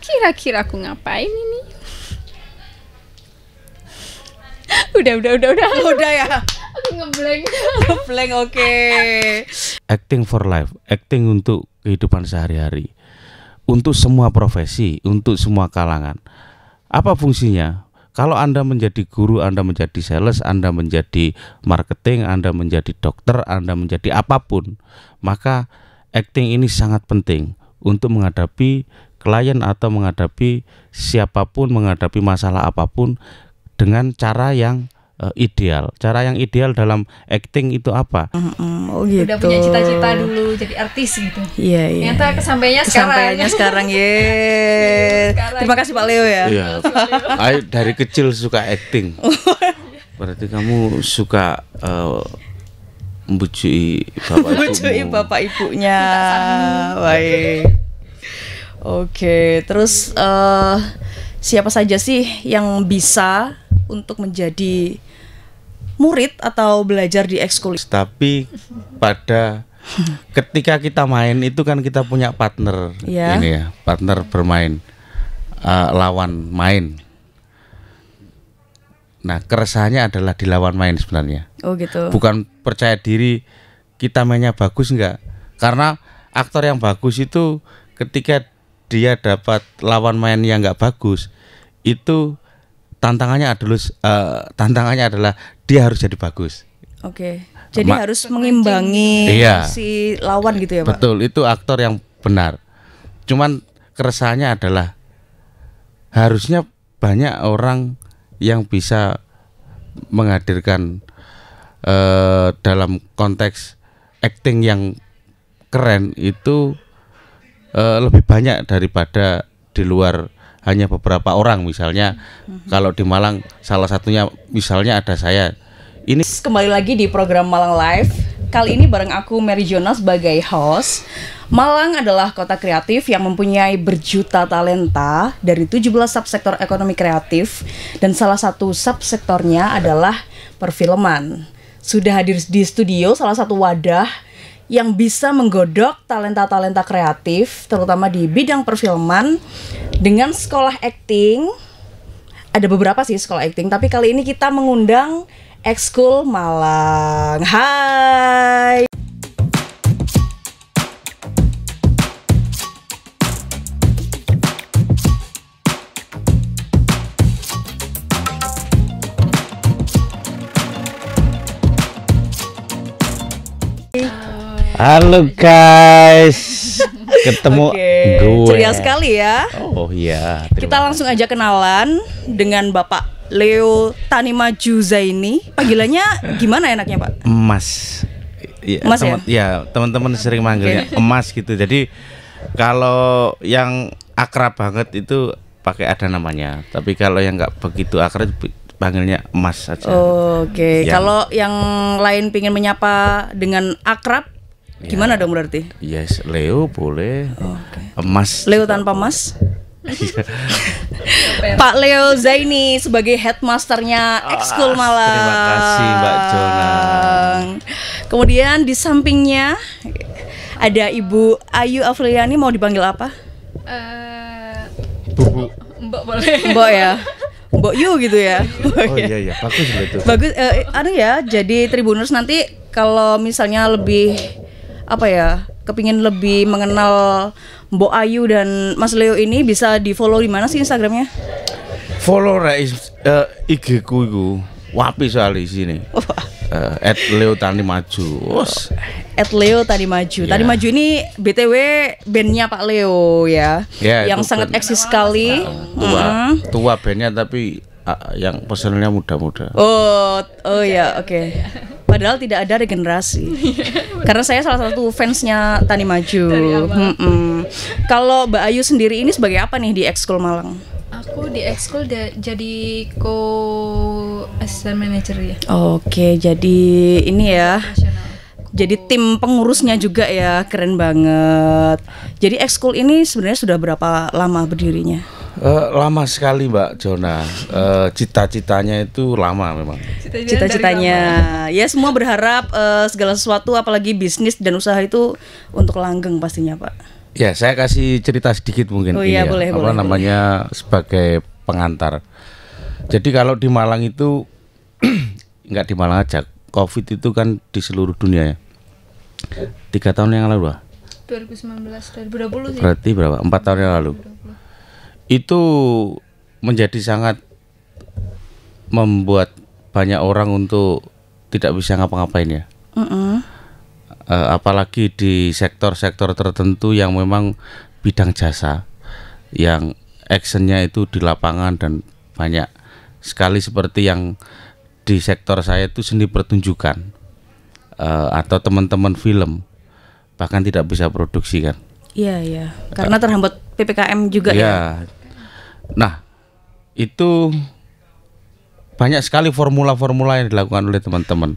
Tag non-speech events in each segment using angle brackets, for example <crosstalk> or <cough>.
Kira-kira aku ngapain ini? udah, udah, udah, udah. Oh, udah ya. Aku ngeblank. ngeblank, oke. Okay. Acting for life, acting untuk kehidupan sehari-hari. Untuk semua profesi, untuk semua kalangan. Apa fungsinya? Kalau Anda menjadi guru, Anda menjadi sales, Anda menjadi marketing, Anda menjadi dokter, Anda menjadi apapun, maka acting ini sangat penting untuk menghadapi klien atau menghadapi siapapun, menghadapi masalah apapun dengan cara yang uh, ideal. Cara yang ideal dalam acting itu apa? Oh gitu. Udah punya cita-cita dulu jadi artis gitu. Iya iya. Ternyata kesampainya sekarang. sekarang <laughs> ya. Terima kasih Pak Leo ya. Iya. Ayo dari kecil suka acting. <laughs> Berarti kamu suka uh, eh, membujui bapak ibu bapak ibunya. Baik. Oke, terus uh, siapa saja sih yang bisa untuk menjadi murid atau belajar di ekskul. Tapi pada ketika kita main itu kan kita punya partner ya. ini ya, partner bermain uh, lawan main. Nah, keresahannya adalah di lawan main sebenarnya. Oh gitu. Bukan percaya diri kita mainnya bagus enggak? Karena aktor yang bagus itu ketika dia dapat lawan main yang enggak bagus itu tantangannya adalah uh, tantangannya adalah dia harus jadi bagus. Oke. Okay. Jadi Ma harus mengimbangi iya. si lawan gitu ya, Pak. Betul, itu aktor yang benar. Cuman keresahannya adalah harusnya banyak orang yang bisa menghadirkan uh, dalam konteks acting yang keren itu uh, lebih banyak daripada di luar hanya beberapa orang misalnya mm-hmm. kalau di Malang salah satunya misalnya ada saya ini kembali lagi di program Malang Live kali ini bareng aku Mary Jonas sebagai host Malang adalah kota kreatif yang mempunyai berjuta talenta dari 17 subsektor ekonomi kreatif dan salah satu subsektornya adalah perfilman sudah hadir di studio salah satu wadah yang bisa menggodok talenta-talenta kreatif terutama di bidang perfilman dengan sekolah acting. Ada beberapa sih sekolah acting, tapi kali ini kita mengundang Ekskul Malang. Hai. Halo guys, <laughs> ketemu okay. gue. Ceria sekali ya. Oh iya. Kita langsung aja kenalan dengan Bapak Leo Tanimaju Zaini. Panggilannya gimana enaknya Pak? Emas. Iya, ya, Emas temen, ya? Ya teman-teman sering manggilnya okay. Emas gitu. Jadi kalau yang akrab banget itu pakai ada namanya. Tapi kalau yang nggak begitu akrab panggilnya Emas saja. Oh, Oke. Okay. Kalau yang lain pingin menyapa dengan akrab Ya. Gimana dong berarti? Yes, Leo boleh. okay. Emas. Leo tanpa emas? Iya. <laughs> Pak Leo Zaini sebagai headmasternya Ekskul ah, Malang. Terima kasih Mbak Jona. Kemudian di sampingnya ada Ibu Ayu Afriani mau dipanggil apa? Uh, Bubu. Mbok boleh. Mbok ya. Mbok Yu gitu ya. Oh iya iya, bagus betul. Bagus uh, eh, ada anu ya. Jadi Tribuners nanti kalau misalnya lebih apa ya kepingin lebih mengenal Mbok Ayu dan Mas Leo ini bisa di follow di mana sih Instagramnya? Follow rek uh, eh, IG ku itu Wapi soalnya di sini. uh, at Leo Tani Maju. Us. At Leo Tani Maju. Yeah. Tani iya. Maju ini BTW bandnya Pak Leo ya. Yeah, yang sangat eksis sekali. Tua, -hmm. tua bandnya tapi yang personilnya muda-muda. Oh, oh ya, oke. Okay. Padahal tidak ada regenerasi. Karena saya salah satu fansnya Tani Maju. Hmm Kalau Mbak Ayu sendiri ini sebagai apa nih di Ekskul Malang? Aku di ekskul jadi co assistant manager ya. Oke, jadi ini ya. Jadi tim pengurusnya juga ya, keren banget. Jadi ekskul ini sebenarnya sudah berapa lama berdirinya? Uh, lama sekali Mbak Jona. Uh, cita-citanya itu lama memang. Cita-citanya, cita ya semua berharap uh, segala sesuatu, apalagi bisnis dan usaha itu untuk langgeng pastinya Pak. Ya, saya kasih cerita sedikit mungkin. Oh iya, ya. boleh. Apa boleh, namanya boleh. sebagai pengantar. Jadi kalau di Malang itu <clears throat> nggak di Malang aja, COVID itu kan di seluruh dunia ya. Tiga tahun yang lalu 2019, 2020 sih. Berarti berapa? Empat tahun yang lalu itu menjadi sangat membuat banyak orang untuk tidak bisa ngapa-ngapain ya. Mm Uh, apalagi di sektor-sektor tertentu yang memang bidang jasa, yang actionnya itu di lapangan dan banyak sekali seperti yang di sektor saya itu seni pertunjukan eh, atau teman-teman film bahkan tidak bisa produksi kan. Iya iya, karena terhambat ppkm juga yeah. ya Nah, itu banyak sekali formula-formula yang dilakukan oleh teman-teman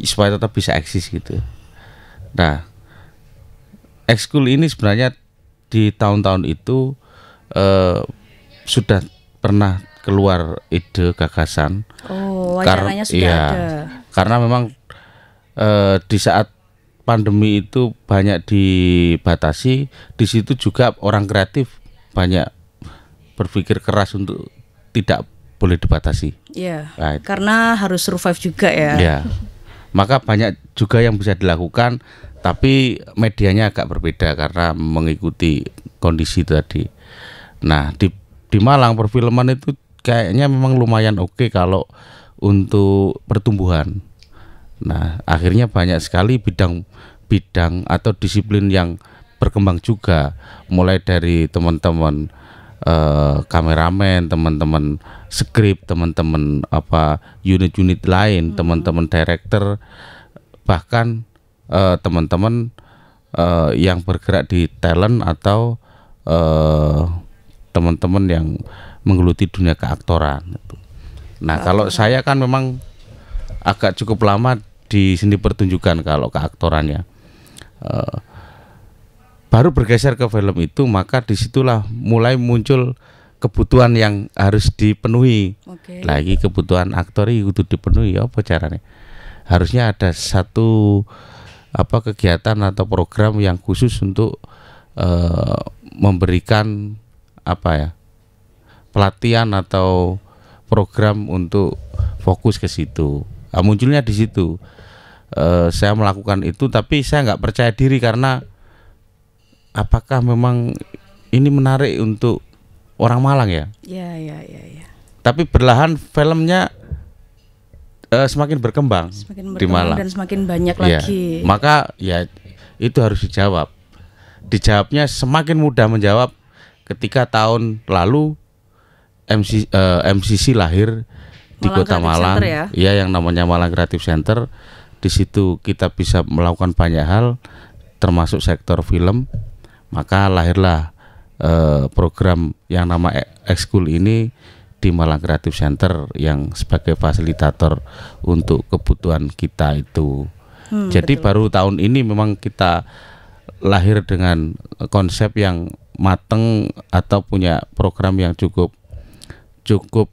supaya tetap bisa eksis gitu. Nah, ekskul ini sebenarnya di tahun-tahun itu eh, sudah pernah keluar ide gagasan. Oh, karena sudah ya, ada. Karena memang eh, di saat pandemi itu banyak dibatasi, di situ juga orang kreatif banyak berpikir keras untuk tidak boleh dibatasi. Iya. Yeah, right. Karena harus survive juga ya. Iya. Maka banyak juga yang bisa dilakukan, tapi medianya agak berbeda karena mengikuti kondisi tadi. Nah di di Malang perfilman itu kayaknya memang lumayan oke okay kalau untuk pertumbuhan. Nah akhirnya banyak sekali bidang bidang atau disiplin yang berkembang juga mulai dari teman-teman Eh, kameramen, teman-teman skrip, teman-teman apa unit-unit lain, hmm. teman-teman director, bahkan uh, teman-teman uh, yang bergerak di talent atau uh, teman-teman yang menggeluti dunia keaktoran. Gitu. Nah, kalau saya kan memang agak cukup lama di sini pertunjukan kalau keaktorannya. Uh, baru bergeser ke film itu maka disitulah mulai muncul kebutuhan yang harus dipenuhi okay. lagi kebutuhan aktor itu dipenuhi apa caranya harusnya ada satu apa kegiatan atau program yang khusus untuk uh, memberikan apa ya pelatihan atau program untuk fokus ke situ nah, munculnya di situ uh, saya melakukan itu tapi saya nggak percaya diri karena apakah memang ini menarik untuk orang Malang ya? Iya, iya, iya, iya. Tapi perlahan filmnya uh, semakin berkembang semakin berkembang di Malang dan semakin banyak ya. lagi. Maka ya itu harus dijawab. Dijawabnya semakin mudah menjawab ketika tahun lalu MC uh, eh, MCC lahir di Kota Creative Malang, Center ya? ya yang namanya Malang Creative Center. Di situ kita bisa melakukan banyak hal termasuk sektor film maka lahirlah eh, program yang nama e- ekskul ini di Malang Creative Center yang sebagai fasilitator untuk kebutuhan kita itu. Hmm, Jadi betul. baru tahun ini memang kita lahir dengan konsep yang mateng atau punya program yang cukup cukup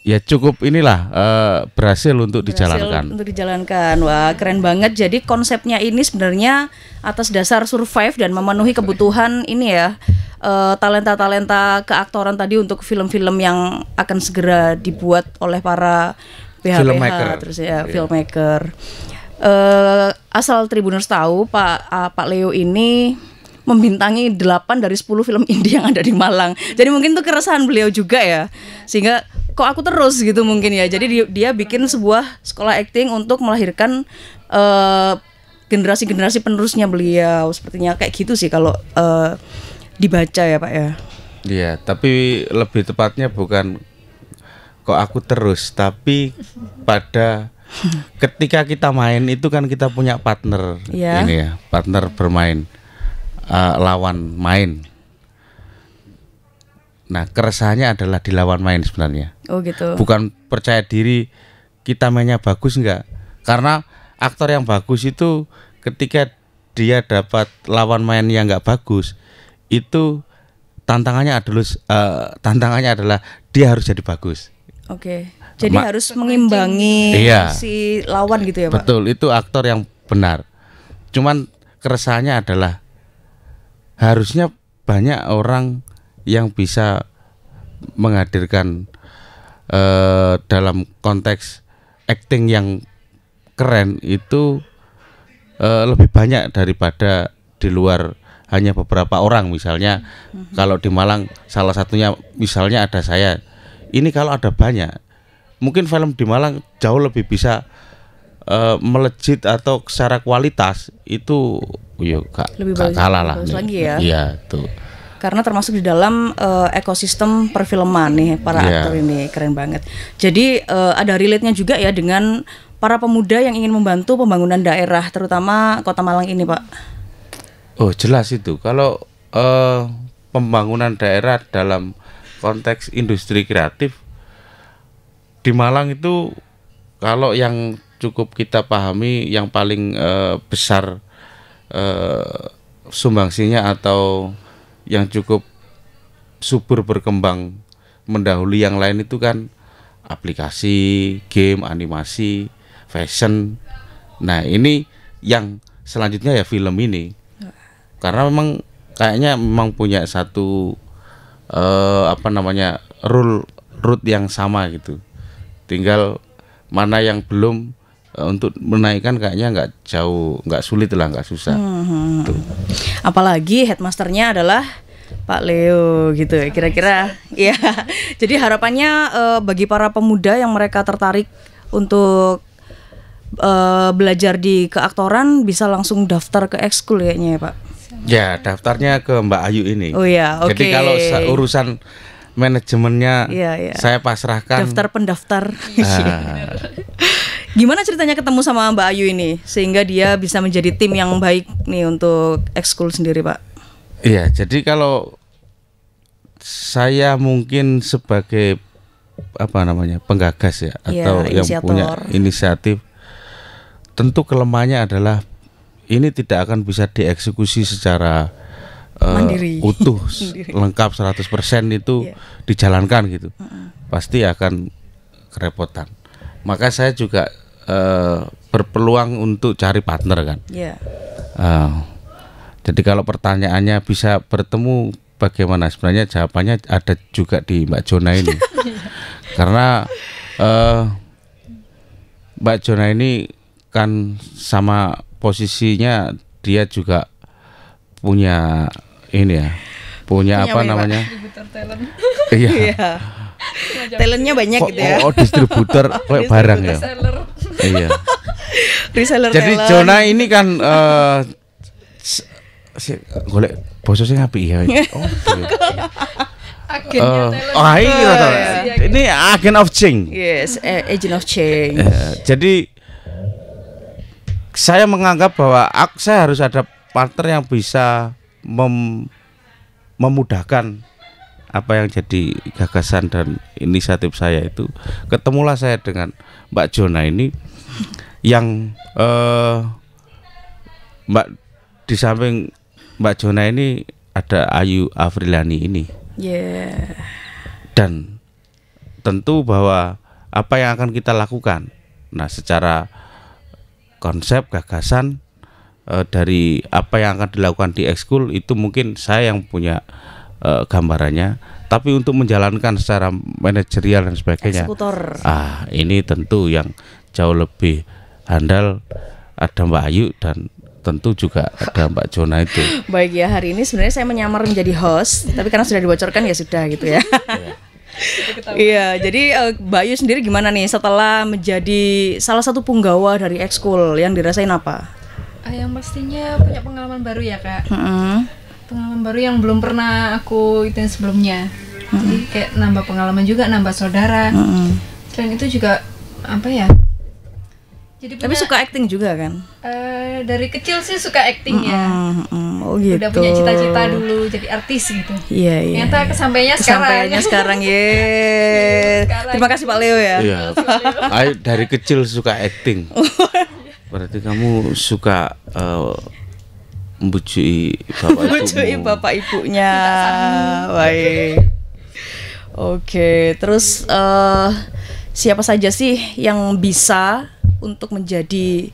ya cukup inilah uh, berhasil untuk berhasil dijalankan. Untuk dijalankan. Wah, keren banget. Jadi konsepnya ini sebenarnya atas dasar survive dan memenuhi kebutuhan ini ya. Eh, talenta-talenta keaktoran tadi untuk film-film yang akan segera dibuat oleh para PHPH filmmaker. terus ya yeah. filmmaker. Uh, asal Tribuners tahu Pak uh, Pak Leo ini membintangi 8 dari 10 film indie yang ada di Malang. Jadi mungkin itu keresahan beliau juga ya. Sehingga kok aku terus gitu mungkin ya jadi dia, bikin sebuah sekolah acting untuk melahirkan uh, generasi-generasi penerusnya beliau sepertinya kayak gitu sih kalau uh, dibaca ya pak ya iya tapi lebih tepatnya bukan kok aku terus tapi pada ketika kita main itu kan kita punya partner ya. ini ya partner bermain uh, lawan main nah keresahannya adalah di lawan main sebenarnya Oh gitu. Bukan percaya diri kita mainnya bagus enggak? Karena aktor yang bagus itu ketika dia dapat lawan main yang enggak bagus itu tantangannya adalah uh, tantangannya adalah dia harus jadi bagus. Oke. Okay. Jadi Ma harus mengimbangi iya. si lawan gitu ya, Pak. Betul, itu aktor yang benar. Cuman keresahannya adalah harusnya banyak orang yang bisa menghadirkan uh, dalam konteks acting yang keren itu uh, lebih banyak daripada di luar hanya beberapa orang misalnya mm-hmm. kalau di Malang salah satunya misalnya ada saya ini kalau ada banyak mungkin film di Malang jauh lebih bisa uh, melejit atau secara kualitas itu yuk kak kalah lah ya iya tuh karena termasuk di dalam uh, ekosistem perfilman nih para yeah. aktor ini keren banget. Jadi uh, ada relate-nya juga ya dengan para pemuda yang ingin membantu pembangunan daerah terutama Kota Malang ini, Pak. Oh, jelas itu. Kalau uh, pembangunan daerah dalam konteks industri kreatif di Malang itu kalau yang cukup kita pahami yang paling uh, besar uh, sumbangsinya atau yang cukup subur berkembang mendahului yang lain itu kan aplikasi, game, animasi, fashion. Nah, ini yang selanjutnya ya film ini. Karena memang kayaknya memang punya satu uh, apa namanya rule root yang sama gitu. Tinggal mana yang belum Eh, untuk menaikkan kayaknya nggak jauh nggak sulit lah nggak susah hmm. apalagi headmasternya adalah Pak Leo gitu ya, kira-kira ya <laughs> jadi harapannya uh, bagi para pemuda yang mereka tertarik untuk uh, belajar di keaktoran bisa langsung daftar ke ekskul kayaknya ya Pak ya daftarnya ke Mbak Ayu ini oh ya oke okay. jadi kalau urusan manajemennya ya, ya. saya pasrahkan daftar pendaftar nah. <laughs> Gimana ceritanya ketemu sama Mbak Ayu ini sehingga dia bisa menjadi tim yang baik nih untuk ekskul sendiri, Pak? Iya, jadi kalau saya mungkin sebagai apa namanya penggagas ya iya, atau inisiator. yang punya inisiatif tentu kelemahannya adalah ini tidak akan bisa dieksekusi secara uh, <laughs> utuh Mandiri. lengkap 100% itu ya. dijalankan gitu uh -uh. pasti akan kerepotan maka saya juga uh, berpeluang untuk cari partner kan. Yeah. Ya. Uh, jadi kalau pertanyaannya bisa bertemu bagaimana sebenarnya jawabannya ada juga di Mbak Jona ini. <laughs> Karena uh, Mbak Jona ini kan sama posisinya dia juga punya ini ya. Punya, punya apa namanya? Iya. iya. Talentnya banyak gitu ya. Oh, distributor kayak barang ya iya. <laughs> Reseller Jadi talent. Jona ini kan uh, si golek bosnya sing apik ya. <laughs> Oh. uh, oh, Oh, oh, Ini agen of change. Yes, eh, agent of change. Uh, jadi saya menganggap bahwa saya harus ada partner yang bisa mem memudahkan apa yang jadi gagasan dan inisiatif saya itu ketemulah saya dengan Mbak Jona ini yang eh, Mbak di samping Mbak Jona ini ada Ayu Afrilani ini. Yeah. Dan tentu bahwa apa yang akan kita lakukan. Nah, secara konsep gagasan eh, dari apa yang akan dilakukan di ekskul itu mungkin saya yang punya uh, gambarannya tapi untuk menjalankan secara manajerial dan sebagainya Eksekutor. ah ini tentu yang jauh lebih handal ada Mbak Ayu dan tentu juga ada Mbak Jona itu. <laughs> Baik ya, hari ini sebenarnya saya menyamar menjadi host, tapi karena sudah dibocorkan ya sudah gitu ya. <laughs> Iya, jadi uh, Mbak Ayu sendiri gimana nih setelah menjadi salah satu punggawa dari ekskul yang dirasain apa? Ah, yang pastinya punya pengalaman baru ya kak. Mm -hmm pengalaman baru yang belum pernah aku itu sebelumnya mm -hmm. jadi kayak nambah pengalaman juga nambah saudara mm -hmm. selain itu juga apa ya jadi punya, tapi suka acting juga kan uh, dari kecil sih suka acting ya mm, -hmm. oh gitu udah punya cita-cita dulu jadi artis gitu iya iya ternyata iya. kesampainya sekarang sekarang <laughs> ya. terima kasih pak Leo ya iya dari kecil suka acting <laughs> berarti kamu suka uh, membujui bapak membujui bapak ibunya baik oke terus uh, siapa saja sih yang bisa untuk menjadi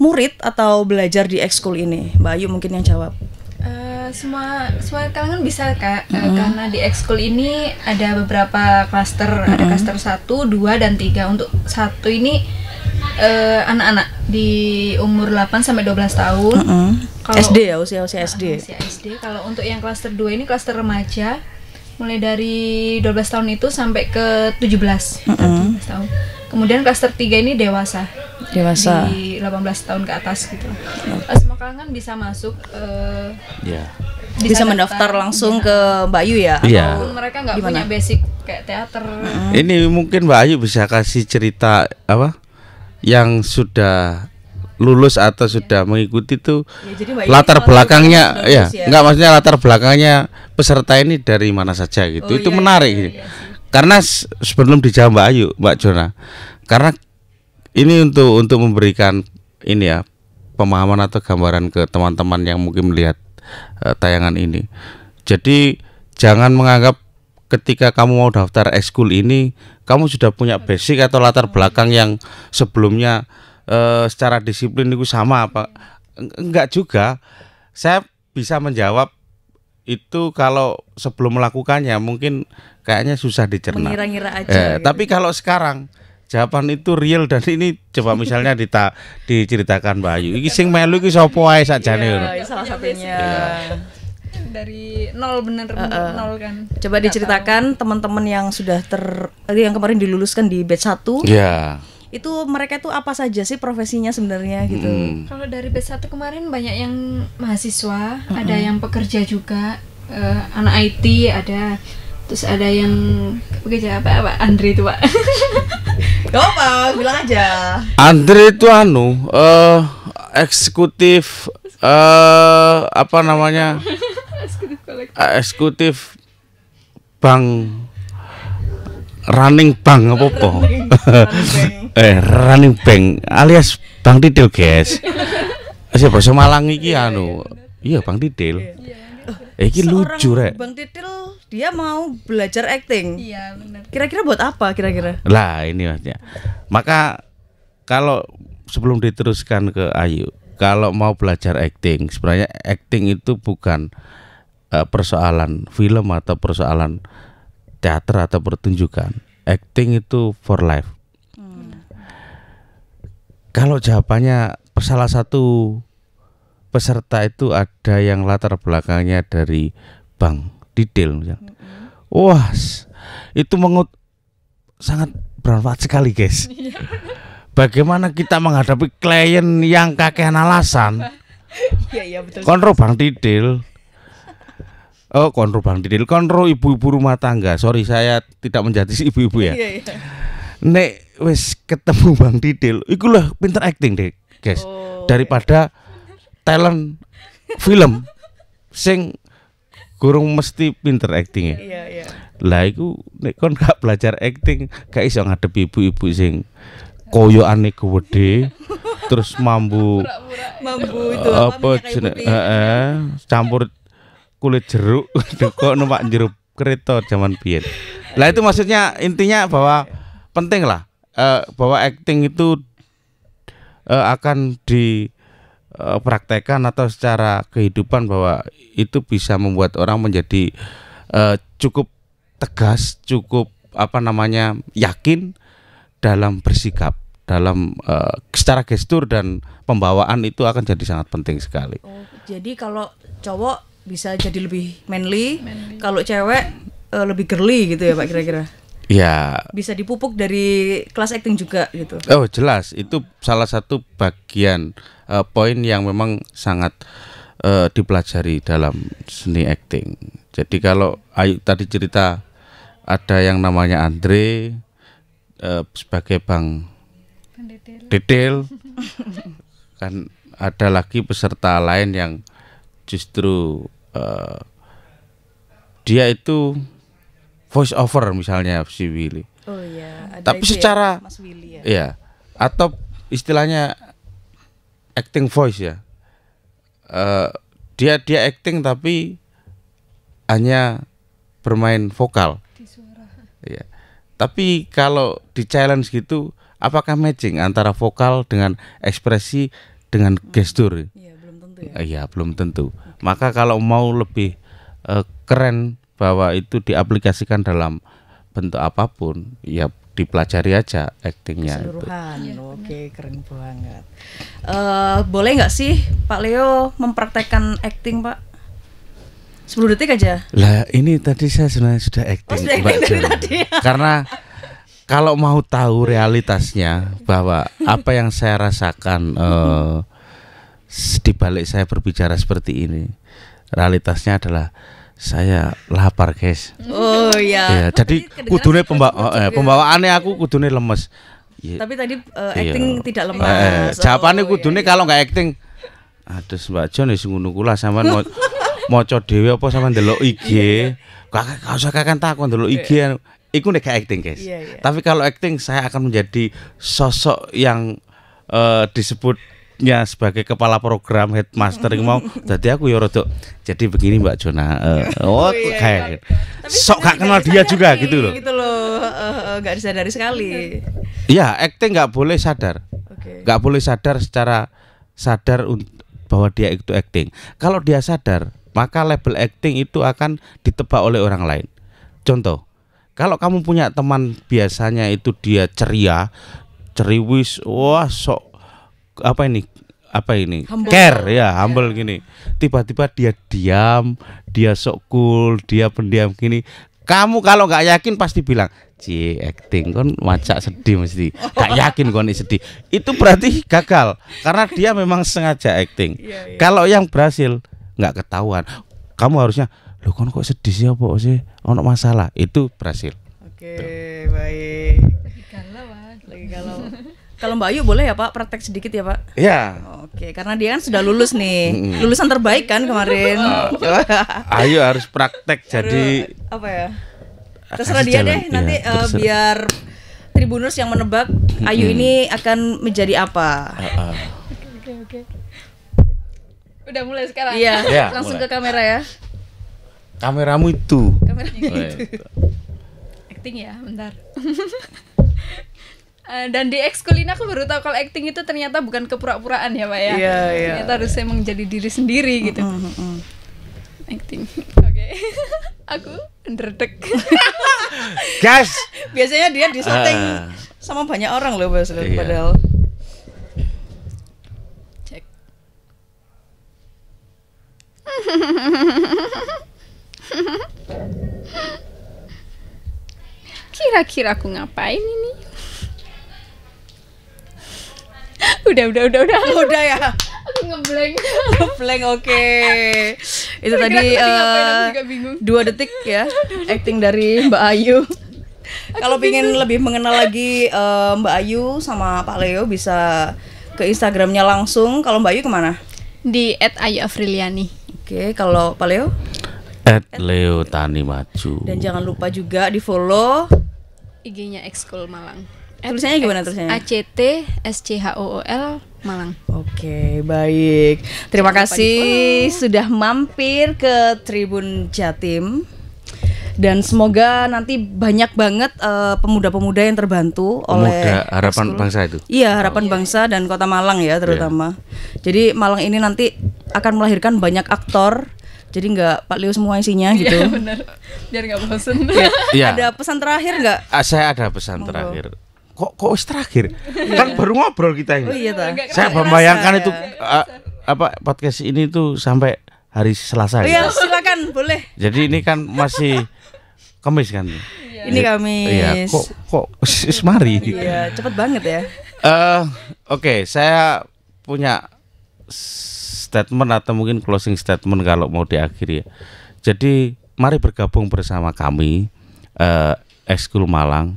murid atau belajar di ekskul ini mbak Ayu mungkin yang jawab eh, semua semua kalangan bisa kak mm karena di ekskul ini ada beberapa klaster mm -hmm. ada klaster satu dua dan tiga untuk satu ini Eh, anak-anak uh, anak -anak di umur 8 sampai 12 tahun. Mm -hmm. Kalau, SD ya usia-usia SD. Uh, usia SD. Ah, Kalau untuk yang klaster 2 ini klaster remaja mulai dari 12 tahun itu sampai ke 17, mm -hmm. 17 tahun. Kemudian klaster 3 ini dewasa. Dewasa. Di 18 tahun ke atas gitu. Mm. Uh, semua kalangan bisa masuk uh, eh, yeah. bisa, bisa mendaftar daftar, langsung ke Mbak Yu ya. Yeah. Atau mereka nggak punya basic kayak teater. Mm -hmm. Ini mungkin Mbak Ayu bisa kasih cerita apa? yang sudah lulus atau iya. sudah mengikuti itu ya, latar belakangnya ya, ya nggak maksudnya latar belakangnya peserta ini dari mana saja gitu oh, itu ya, menarik ya, ya. karena sebelum dijawab Mbak Ayu Mbak Jona karena ini untuk untuk memberikan ini ya pemahaman atau gambaran ke teman-teman yang mungkin melihat uh, tayangan ini jadi jangan menganggap ketika kamu mau daftar ekskul ini kamu sudah punya basic atau latar belakang yang sebelumnya uh, secara disiplin itu sama apa enggak juga saya bisa menjawab itu kalau sebelum melakukannya mungkin kayaknya susah dicerna aja, eh, ya. tapi kalau sekarang jawaban itu real dan ini coba misalnya dita diceritakan Bayu. iki sing melu iki sapa ae sakjane iya, iya, salah satunya yeah dari nol bener uh, uh. nol kan. Coba Gak diceritakan teman-teman yang sudah ter eh, yang kemarin diluluskan di batch 1. Iya. Yeah. Itu mereka tuh apa saja sih profesinya sebenarnya mm. gitu. Hmm. Kalau dari batch 1 kemarin banyak yang mahasiswa, mm -hmm. ada yang pekerja juga, uh, anak IT ada terus ada yang pekerja apa apa Andre itu pak <laughs> Gak apa, bilang aja. Andre itu anu, eh uh, eksekutif eh uh, apa namanya? Eh, eksekutif bank running bank apa apa eh running bank alias bang didil guys Asyik <laughs> eh, bahasa Malang iki anu iya bang didil iya, iya, iya. Eh, lucu rek. Bang Titil dia mau belajar acting. Iya Kira-kira buat apa kira-kira? Lah ini maksudnya. Maka kalau sebelum diteruskan ke Ayu, kalau mau belajar acting, sebenarnya acting itu bukan uh, persoalan film atau persoalan teater atau pertunjukan. Acting itu for life. Hmm. Kalau jawabannya salah satu peserta itu ada yang latar belakangnya dari bank detail misalnya. Hmm. Wah, itu mengut sangat bermanfaat sekali, guys. <laughs> Bagaimana kita menghadapi klien yang kakek alasan? <laughs> Iya, iya betul. Kontrol bank detail Oh, konro Bang Didil, konro ibu-ibu rumah tangga. Sorry saya tidak menjadi <laughs> ibu-ibu ya. Iya, iya. Nek wis ketemu Bang Didil, ikulah pinter acting deh, guys. Oh, Daripada iya. talent film sing gurung mesti pinter acting ya. Iya, iya. Lah iku nek kon gak belajar acting, gak iso ngadepi ibu-ibu sing koyo aneh gede terus mambu mambu itu eh, apa, apa jenis, eh, campur kulit jeruk <laughs> kok numpak jeruk kereta zaman biyen. Lah itu maksudnya intinya bahwa penting lah uh, bahwa acting itu uh, akan di eh, praktekan atau secara kehidupan bahwa itu bisa membuat orang menjadi uh, cukup tegas, cukup apa namanya yakin dalam bersikap dalam uh, secara gestur dan pembawaan itu akan jadi sangat penting sekali. Oh, jadi kalau cowok bisa jadi lebih manly, manly. kalau cewek uh, lebih girly gitu ya Pak kira-kira. <laughs> Ya. Bisa dipupuk dari kelas acting juga gitu. Oh jelas, itu salah satu bagian uh, poin yang memang sangat uh, dipelajari dalam seni acting. Jadi kalau Ayu tadi cerita ada yang namanya Andre uh, sebagai bang detail <laughs> kan ada lagi peserta lain yang justru Eh, dia itu voice over misalnya si Willy. Oh iya. Ada Tapi ya, secara ya, Mas Willy ya. Iya. Atau istilahnya acting voice ya. Uh, dia dia acting tapi hanya bermain vokal. Di suara. Iya. Tapi kalau di challenge gitu, apakah matching antara vokal dengan ekspresi dengan hmm. gestur? Iya, belum tentu ya. Iya, belum tentu. Maka kalau mau lebih eh, keren bahwa itu diaplikasikan dalam bentuk apapun, ya dipelajari aja actingnya. keseluruhan itu. oke keren banget uh, boleh nggak sih Pak Leo mempraktekkan acting Pak 10 detik aja lah ini tadi saya sebenarnya sudah acting, oh, sudah <laughs> karena kalau mau tahu realitasnya bahwa apa yang saya rasakan uh, di balik saya berbicara seperti ini realitasnya adalah saya lapar guys oh ya, ya jadi kudune pemba eh, pembawaannya aku kudune lemes ya. tapi tadi uh, acting iya. tidak lemes eh, so, eh, oh, jawabannya oh, kudune iya, iya. kalau nggak acting aduh mbak John wis ngono kula sampean mau <laughs> maca dhewe apa sama ndelok IG kakak gak usah kakak takut ndelok IG yeah. Anu. iku nek acting guys iya, iya. tapi kalau acting saya akan menjadi sosok yang uh, disebut Ya sebagai kepala program headmaster mau jadi <laughs> aku ya rodok jadi begini Mbak Jona uh, oh, oh iya, kayak iya. sok gak kenal dia juga gitu loh gitu loh uh, uh, gak disadari sekali ya acting nggak boleh sadar okay. Gak boleh sadar secara sadar bahwa dia itu acting kalau dia sadar maka label acting itu akan ditebak oleh orang lain contoh kalau kamu punya teman biasanya itu dia ceria ceriwis wah sok apa ini apa ini humble. care ya humble yeah. gini tiba-tiba dia diam dia sok cool dia pendiam gini kamu kalau nggak yakin pasti bilang cie acting kon macak sedih mesti nggak yakin kon sedih itu berarti gagal karena dia memang sengaja acting yeah, yeah. kalau yang berhasil nggak ketahuan kamu harusnya lo kon kok sedih sih apa sih ono masalah itu berhasil oke okay, baik kalau Mbak Ayu boleh ya Pak praktek sedikit ya Pak? Iya. Oke, karena dia kan sudah lulus nih. Lulusan terbaik kan kemarin. Uh, <laughs> Ayu harus praktek jadi apa ya? Terserah dia jalan. deh iya, nanti uh, biar tribunus yang menebak Ayu ini akan menjadi apa. Ah, ah. Oke Oke, oke. Udah mulai sekarang. Iya, ya, langsung mulai. ke kamera ya. Kameramu itu. Kameramu itu. Acting ya, bentar. <laughs> Eh, dan di ini aku baru tahu kalau acting itu ternyata bukan kepura-puraan ya pak ya yeah, yeah. ternyata harusnya menjadi diri sendiri gitu mm -hmm. acting <laughs> oke okay. <laughs> aku ndredek <laughs> guys biasanya dia di uh. Ah. sama banyak orang loh bos yeah. padahal cek kira-kira aku ngapain ini udah udah udah udah <laughs> udah ya ngeblank ngeblank oke okay. itu Kira tadi uh, dua detik <laughs> ya acting dari Mbak Ayu kalau pengen lebih mengenal lagi uh, Mbak Ayu sama Pak Leo bisa ke Instagramnya langsung kalau Mbak Ayu kemana di @ayuafriliani oke okay, kalau Pak Leo At Leo Tani Maju. Dan jangan lupa juga di follow IG-nya Ekskul Malang. Tulisannya gimana tulisannya? O L Malang. Oke, okay, baik. Terima Jangan kasih sudah mampir ke Tribun Jatim. Dan semoga nanti banyak banget pemuda eh, pemuda-pemuda yang terbantu oleh harapan school. bangsa itu. Iya, harapan oh, iya, bangsa iya. dan Kota Malang ya iya. terutama. Yeah. Jadi Malang ini nanti akan melahirkan banyak aktor jadi nggak Pak Leo semua isinya gitu. Iya benar. Biar nggak bosen. ya. Ada pesan terakhir nggak? Ah, saya ada pesan Monggo. terakhir kok kok terakhir iya. kan baru ngobrol kita ini. Oh, iya, saya membayangkan iya. itu uh, apa podcast ini tuh sampai hari Selasa. Oh, iya, ya, silakan boleh. Jadi ini kan masih Kamis kan? Ini Kamis. Iya, kok kok mari Iya, cepet banget ya. uh, oke, okay, saya punya statement atau mungkin closing statement kalau mau diakhiri ya. Jadi mari bergabung bersama kami eh uh, Ekskul Malang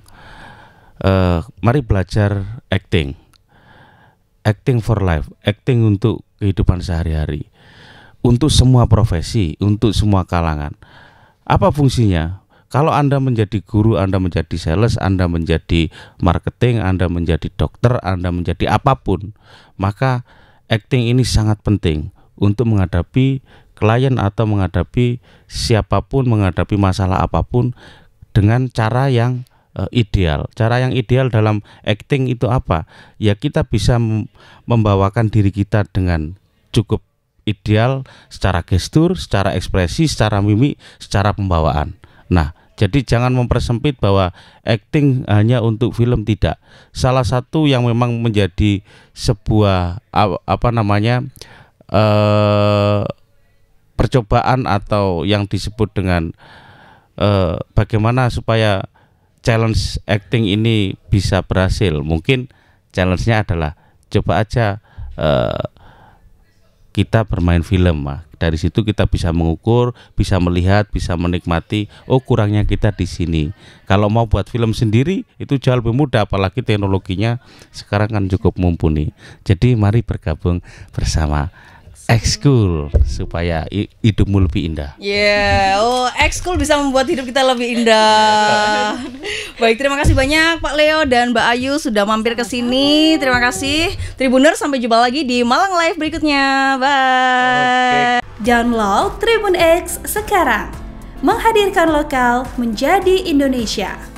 uh, mari belajar acting, acting for life, acting untuk kehidupan sehari-hari, untuk semua profesi, untuk semua kalangan. Apa fungsinya? Kalau Anda menjadi guru, Anda menjadi sales, Anda menjadi marketing, Anda menjadi dokter, Anda menjadi apapun, maka acting ini sangat penting untuk menghadapi klien atau menghadapi siapapun, menghadapi masalah apapun dengan cara yang Eh, ideal. Cara yang ideal dalam acting itu apa? Ya kita bisa membawakan diri kita dengan cukup ideal secara gestur, secara ekspresi, secara mimik, secara pembawaan. Nah, jadi jangan mempersempit bahwa acting hanya untuk film tidak. Salah satu yang memang menjadi sebuah apa namanya eh percobaan atau yang disebut dengan eh, bagaimana supaya challenge acting ini bisa berhasil mungkin challenge-nya adalah coba aja uh, kita bermain film mah dari situ kita bisa mengukur bisa melihat bisa menikmati oh kurangnya kita di sini kalau mau buat film sendiri itu jauh lebih mudah apalagi teknologinya sekarang kan cukup mumpuni jadi mari bergabung bersama ekskul supaya hidupmu lebih indah. Yeah, oh ekskul bisa membuat hidup kita lebih indah. Baik, terima kasih banyak Pak Leo dan Mbak Ayu sudah mampir ke sini. Terima kasih. Tribuner sampai jumpa lagi di Malang Live berikutnya. Bye. Okay. Download Tribun X sekarang. Menghadirkan lokal menjadi Indonesia.